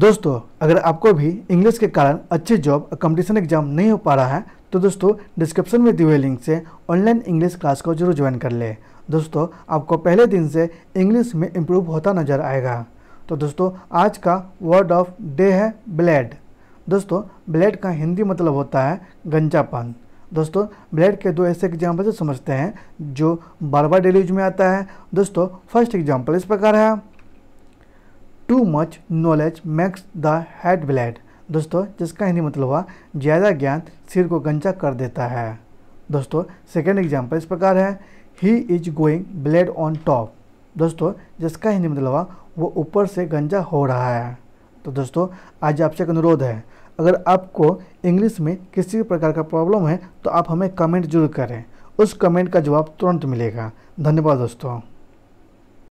दोस्तों अगर आपको भी इंग्लिश के कारण अच्छी जॉब कंपटीशन एग्जाम नहीं हो पा रहा है तो दोस्तों डिस्क्रिप्शन में दिए हुए लिंक से ऑनलाइन इंग्लिश क्लास को जरूर ज्वाइन कर ले दोस्तों आपको पहले दिन से इंग्लिश में इम्प्रूव होता नजर आएगा तो दोस्तों आज का वर्ड ऑफ डे है ब्लेड दोस्तों ब्लेड का हिंदी मतलब होता है गंजापन दोस्तों ब्लेड के दो ऐसे एग्जाम्पल समझते हैं जो बार बार डेली यूज में आता है दोस्तों फर्स्ट एग्जाम्पल इस प्रकार है too much knowledge makes the head blade दोस्तों जिसका हिंदी मतलब हुआ ज़्यादा ज्ञान सिर को गंजा कर देता है दोस्तों सेकेंड एग्जाम्पल इस प्रकार है he is going blade on top दोस्तों जिसका हिंदी मतलब हुआ वो ऊपर से गंजा हो रहा है तो दोस्तों आज आपसे एक अनुरोध है अगर आपको इंग्लिश में किसी भी प्रकार का प्रॉब्लम है तो आप हमें कमेंट जरूर करें उस कमेंट का जवाब तुरंत मिलेगा धन्यवाद दोस्तों